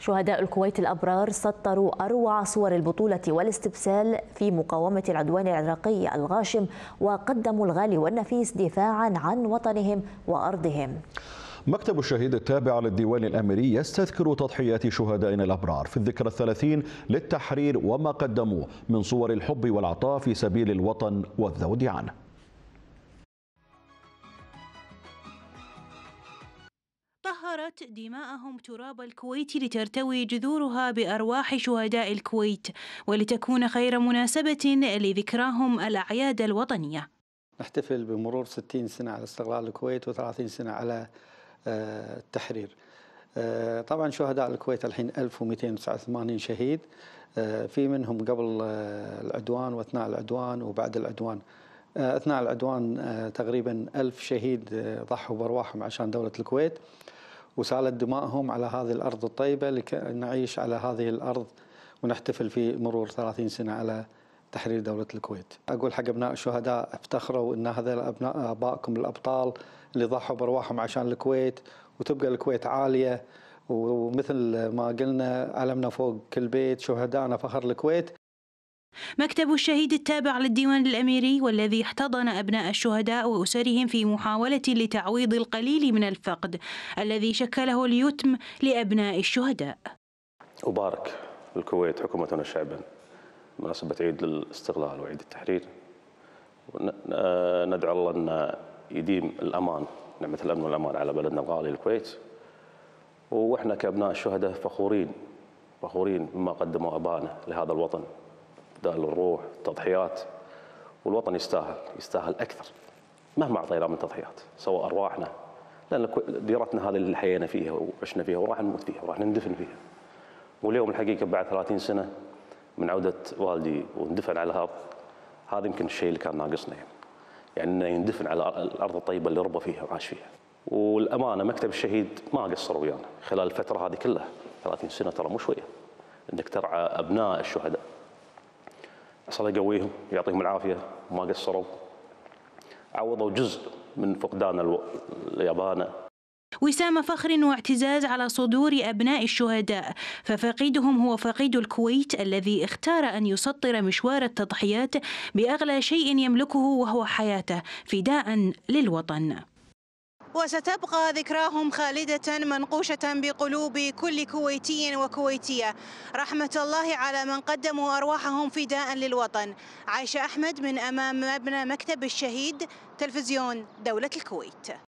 شهداء الكويت الأبرار سطروا أروع صور البطولة والاستبسال في مقاومة العدوان العراقي الغاشم وقدموا الغالي والنفيس دفاعا عن وطنهم وأرضهم مكتب الشهيد التابع للديوان الأميري يستذكر تضحيات شهدائنا الأبرار في الذكرى الثلاثين للتحرير وما قدموه من صور الحب والعطاء في سبيل الوطن والذود عنه طهرت دماءهم تراب الكويت لترتوي جذورها بأرواح شهداء الكويت ولتكون خير مناسبة لذكراهم الأعياد الوطنية نحتفل بمرور 60 سنة على استقلال الكويت و30 سنة على آه، التحرير آه، طبعا شهداء الكويت الحين 1289 شهيد آه، في منهم قبل العدوان واثناء العدوان وبعد العدوان آه، أثناء العدوان آه، تقريبا ألف شهيد آه، ضحوا بأرواحهم عشان دولة الكويت وسالت دمائهم على هذه الأرض الطيبة لكي نعيش على هذه الأرض ونحتفل في مرور 30 سنة على تحرير دولة الكويت أقول حق أبناء الشهداء افتخروا أن هذا أبناء أبائكم الأبطال اللي ضحوا بأرواحهم عشان الكويت وتبقى الكويت عالية ومثل ما قلنا علمنا فوق كل بيت شهدائنا فخر الكويت مكتب الشهيد التابع للديوان الأميري والذي احتضن أبناء الشهداء وأسرهم في محاولة لتعويض القليل من الفقد الذي شكله اليتم لأبناء الشهداء أبارك الكويت حكومتنا شعبا مناسبة عيد الاستقلال وعيد التحرير آه، ندعو الله أن يديم الأمان نعمة الأمن والأمان على بلدنا الغالي الكويت وإحنا كأبناء الشهداء فخورين فخورين مما قدموا أبانا لهذا الوطن بدال الروح تضحيات والوطن يستاهل يستاهل اكثر مهما اعطينا من تضحيات سواء ارواحنا لان ديرتنا هذه اللي حيينا فيها وعشنا فيها وراح نموت فيها وراح ندفن فيها واليوم الحقيقه بعد 30 سنه من عوده والدي واندفن على الهاب هذا يمكن الشيء اللي كان ناقصنا يعني يعني انه يندفن على الارض الطيبه اللي ربى فيها وعاش فيها والامانه مكتب الشهيد ما قصر ويانا خلال الفتره هذه كلها 30 سنه ترى مو شويه انك ترعى ابناء الشهداء الله يقويهم يعطيهم العافيه ما قصروا عوضوا جزء من فقدان اليابانه وسام فخر واعتزاز على صدور أبناء الشهداء ففقيدهم هو فقيد الكويت الذي اختار أن يسطر مشوار التضحيات بأغلى شيء يملكه وهو حياته فداء للوطن وستبقى ذكراهم خالدة منقوشة بقلوب كل كويتي وكويتية رحمة الله على من قدموا أرواحهم فداء للوطن عايشة أحمد من أمام مبنى مكتب الشهيد تلفزيون دولة الكويت